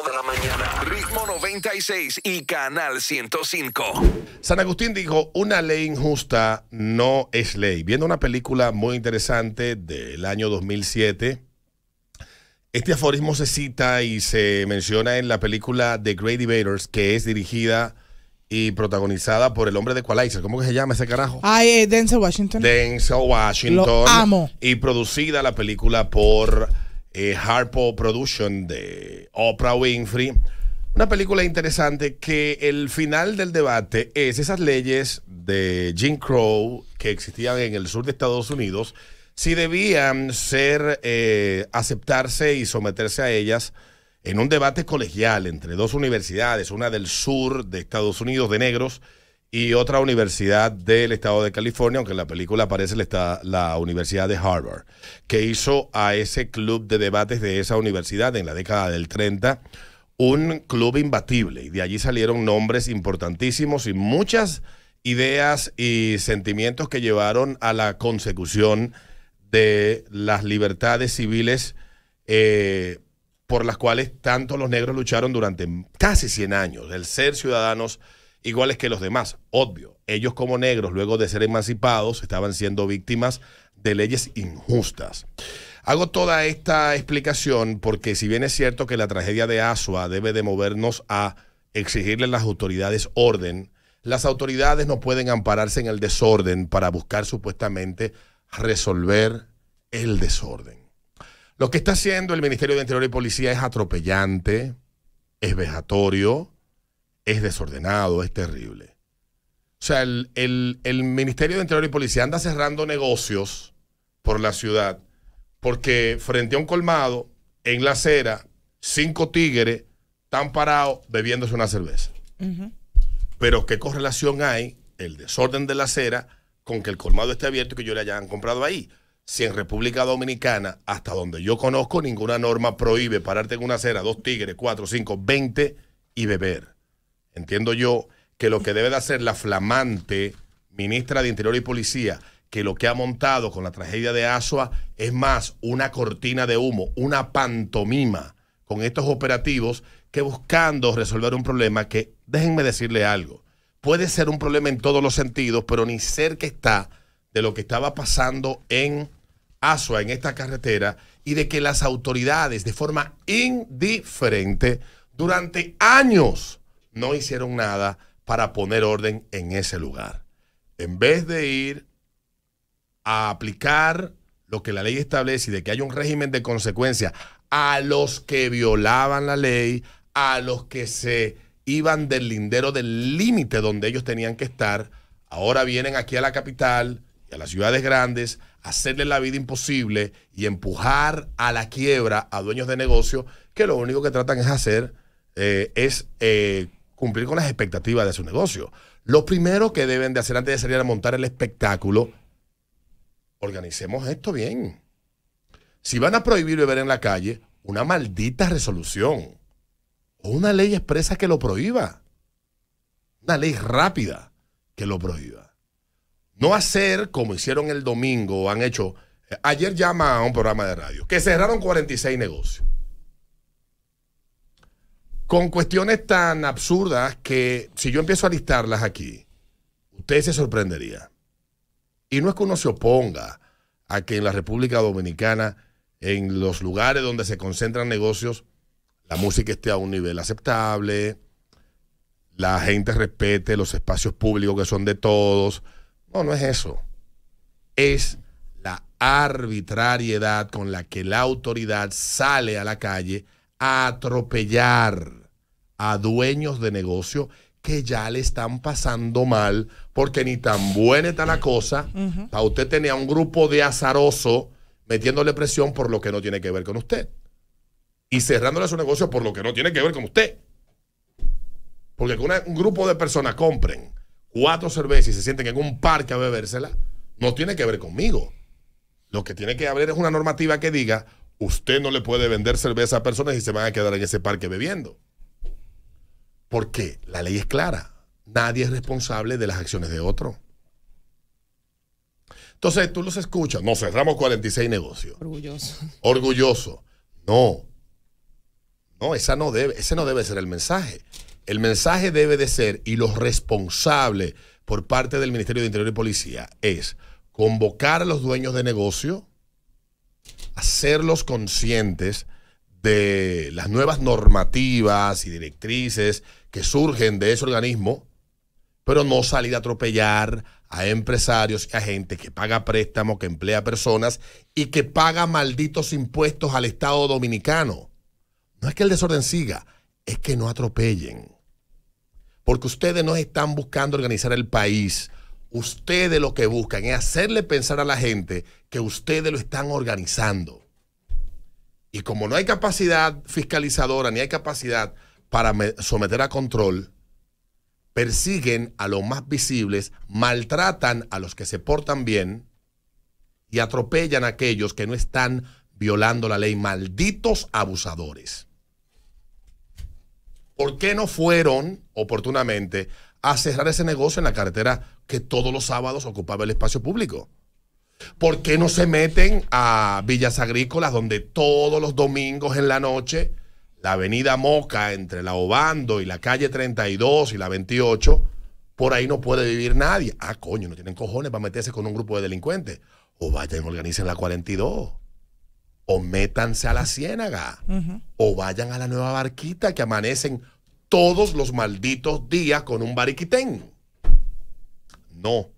de la mañana. Ritmo 96 y Canal 105. San Agustín dijo, una ley injusta no es ley. Viendo una película muy interesante del año 2007, este aforismo se cita y se menciona en la película The Great Evaders que es dirigida y protagonizada por el hombre de Qualizer ¿Cómo que se llama ese carajo? Ah, Denzel Washington. Denzel Washington. Y producida la película por eh, Harpo Production de Oprah Winfrey. Una película interesante que el final del debate es esas leyes de Jim Crow que existían en el sur de Estados Unidos, si debían ser, eh, aceptarse y someterse a ellas en un debate colegial entre dos universidades, una del sur de Estados Unidos de negros y otra universidad del estado de California, aunque en la película aparece la, la Universidad de Harvard, que hizo a ese club de debates de esa universidad en la década del 30 un club imbatible. Y de allí salieron nombres importantísimos y muchas ideas y sentimientos que llevaron a la consecución de las libertades civiles eh, por las cuales tanto los negros lucharon durante casi 100 años, el ser ciudadanos iguales que los demás. Obvio, ellos como negros, luego de ser emancipados, estaban siendo víctimas de leyes injustas. Hago toda esta explicación porque si bien es cierto que la tragedia de Asua debe de movernos a exigirle a las autoridades orden, las autoridades no pueden ampararse en el desorden para buscar supuestamente resolver el desorden. Lo que está haciendo el Ministerio de Interior y Policía es atropellante, es vejatorio, es desordenado, es terrible. O sea, el, Ministerio de Interior y Policía anda cerrando negocios por la ciudad porque frente a un colmado, en la acera, cinco tigres están parados bebiéndose una cerveza. Pero ¿qué correlación hay el desorden de la acera con que el colmado esté abierto y que yo le hayan comprado ahí? Si en República Dominicana, hasta donde yo conozco, ninguna norma prohíbe pararte en una acera, dos tigres, cuatro, cinco, veinte y beber entiendo yo, que lo que debe de hacer la flamante ministra de Interior y Policía, que lo que ha montado con la tragedia de Asua es más una cortina de humo, una pantomima con estos operativos que buscando resolver un problema que, déjenme decirle algo, puede ser un problema en todos los sentidos, pero ni que está de lo que estaba pasando en Asua, en esta carretera, y de que las autoridades de forma indiferente durante años no hicieron nada para poner orden en ese lugar. En vez de ir a aplicar lo que la ley establece y de que hay un régimen de consecuencia a los que violaban la ley, a los que se iban del lindero del límite donde ellos tenían que estar, ahora vienen aquí a la capital y a las ciudades grandes a hacerle la vida imposible y empujar a la quiebra a dueños de negocio que lo único que tratan es hacer eh, es eh, cumplir con las expectativas de su negocio. Lo primero que deben de hacer antes de salir a montar el espectáculo, organicemos esto bien. Si van a prohibir beber en la calle, una maldita resolución o una ley expresa que lo prohíba. Una ley rápida que lo prohíba. No hacer como hicieron el domingo, o han hecho. Eh, ayer llama a un programa de radio, que cerraron 46 negocios con cuestiones tan absurdas que si yo empiezo a listarlas aquí, usted se sorprendería. Y no es que uno se oponga a que en la República Dominicana, en los lugares donde se concentran negocios, la música esté a un nivel aceptable, la gente respete los espacios públicos que son de todos. No, no es eso. Es la arbitrariedad con la que la autoridad sale a la calle a atropellar a dueños de negocio que ya le están pasando mal porque ni tan buena está la cosa. Para usted tenía un grupo de azaroso metiéndole presión por lo que no tiene que ver con usted. Y cerrándole su negocio por lo que no tiene que ver con usted. Porque que un grupo de personas compren cuatro cervezas y se sienten en un parque a bebérsela, no tiene que ver conmigo. Lo que tiene que haber es una normativa que diga, usted no le puede vender cerveza a personas y se van a quedar en ese parque bebiendo. Porque la ley es clara. Nadie es responsable de las acciones de otro. Entonces tú los escuchas. No, cerramos 46 negocios. Orgulloso. Orgulloso. No. No, esa no debe, ese no debe ser el mensaje. El mensaje debe de ser, y los responsable por parte del Ministerio de Interior y Policía es convocar a los dueños de negocio, hacerlos conscientes de las nuevas normativas y directrices que surgen de ese organismo, pero no salir a atropellar a empresarios y a gente que paga préstamos, que emplea personas y que paga malditos impuestos al Estado dominicano. No es que el desorden siga, es que no atropellen. Porque ustedes no están buscando organizar el país. Ustedes lo que buscan es hacerle pensar a la gente que ustedes lo están organizando. Y como no hay capacidad fiscalizadora ni hay capacidad para someter a control, persiguen a los más visibles, maltratan a los que se portan bien y atropellan a aquellos que no están violando la ley. Malditos abusadores. ¿Por qué no fueron oportunamente a cerrar ese negocio en la carretera que todos los sábados ocupaba el espacio público? ¿Por qué no se meten a Villas Agrícolas donde todos los domingos en la noche, la avenida Moca entre la Obando y la calle 32 y la 28, por ahí no puede vivir nadie? Ah, coño, no tienen cojones para meterse con un grupo de delincuentes. O vayan, organicen la 42. O métanse a la Ciénaga. O vayan a la nueva barquita que amanecen todos los malditos días con un bariquitén. No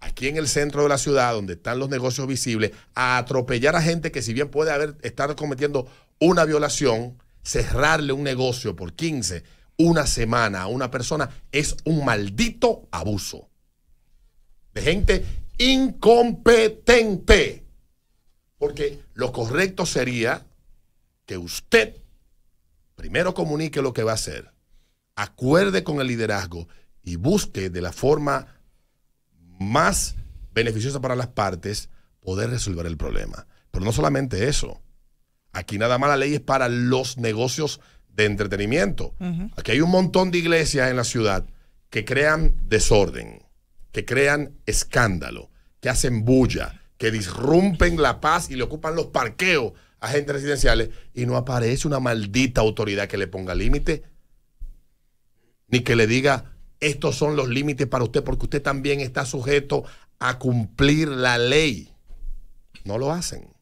aquí en el centro de la ciudad, donde están los negocios visibles, a atropellar a gente que si bien puede haber estado cometiendo una violación, cerrarle un negocio por 15, una semana a una persona, es un maldito abuso. De gente incompetente. Porque lo correcto sería que usted primero comunique lo que va a hacer, acuerde con el liderazgo y busque de la forma más beneficiosa para las partes poder resolver el problema. Pero no solamente eso. Aquí nada más la ley es para los negocios de entretenimiento. Aquí hay un montón de iglesias en la ciudad que crean desorden, que crean escándalo, que hacen bulla, que disrumpen la paz y le ocupan los parqueos a gente residenciales y no aparece una maldita autoridad que le ponga límite ni que le diga estos son los límites para usted porque usted también está sujeto a cumplir la ley. No lo hacen.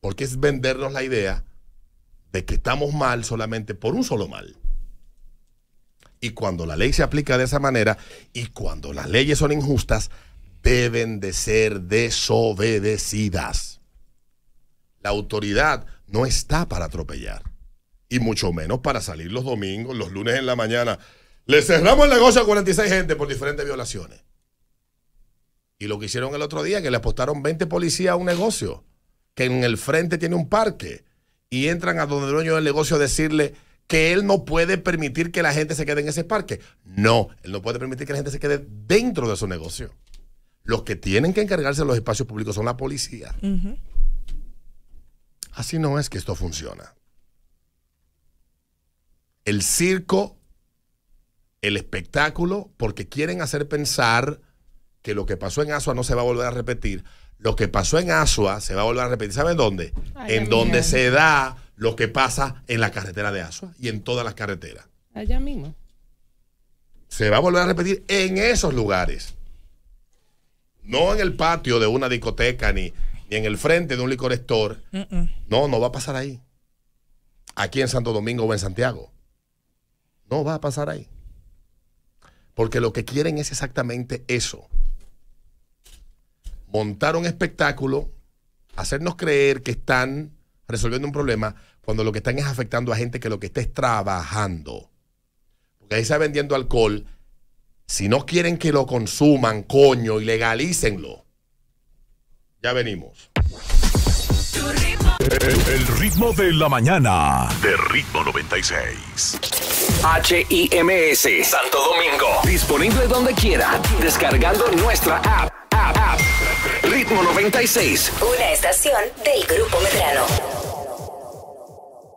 Porque es vendernos la idea de que estamos mal solamente por un solo mal. Y cuando la ley se aplica de esa manera y cuando las leyes son injustas, deben de ser desobedecidas. La autoridad no está para atropellar y mucho menos para salir los domingos, los lunes en la mañana. Le cerramos el negocio a 46 gente por diferentes violaciones. Y lo que hicieron el otro día, que le apostaron 20 policías a un negocio, que en el frente tiene un parque, y entran a donde el dueño del negocio a decirle que él no puede permitir que la gente se quede en ese parque. No, él no puede permitir que la gente se quede dentro de su negocio. Los que tienen que encargarse de los espacios públicos son la policía. Así no es que esto funciona el circo, el espectáculo, porque quieren hacer pensar que lo que pasó en Asua no se va a volver a repetir. Lo que pasó en Asua se va a volver a repetir. ¿Saben dónde? en donde se da lo que pasa en la carretera de Asua y en todas las carreteras. Allá mismo. Se va a volver a repetir en esos lugares. No en el patio de una discoteca ni, en el frente de un licor No, no va a pasar ahí. Aquí en Santo Domingo o en Santiago. No va a pasar ahí. Porque lo que quieren es exactamente eso. Montar un espectáculo, hacernos creer que están resolviendo un problema cuando lo que están es afectando a gente que lo que está es trabajando. Porque ahí está vendiendo alcohol. Si no quieren que lo consuman, coño, y Ya venimos. el ritmo de la mañana. De ritmo 96. H-I-M-S Santo Domingo. Disponible donde quiera, descargando nuestra app. app, app. Ritmo 96. Una estación del Grupo Medrano.